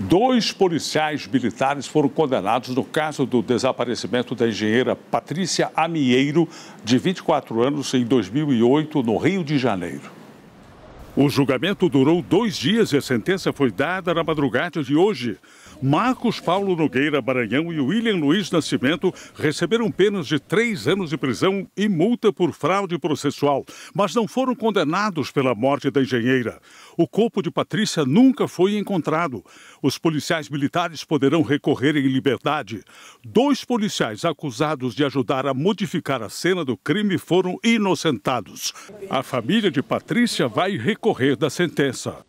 Dois policiais militares foram condenados no caso do desaparecimento da engenheira Patrícia Amieiro, de 24 anos, em 2008, no Rio de Janeiro. O julgamento durou dois dias e a sentença foi dada na madrugada de hoje. Marcos Paulo Nogueira Maranhão e William Luiz Nascimento receberam penas de três anos de prisão e multa por fraude processual, mas não foram condenados pela morte da engenheira. O corpo de Patrícia nunca foi encontrado. Os policiais militares poderão recorrer em liberdade. Dois policiais acusados de ajudar a modificar a cena do crime foram inocentados. A família de Patrícia vai recorrer decorrer da sentença.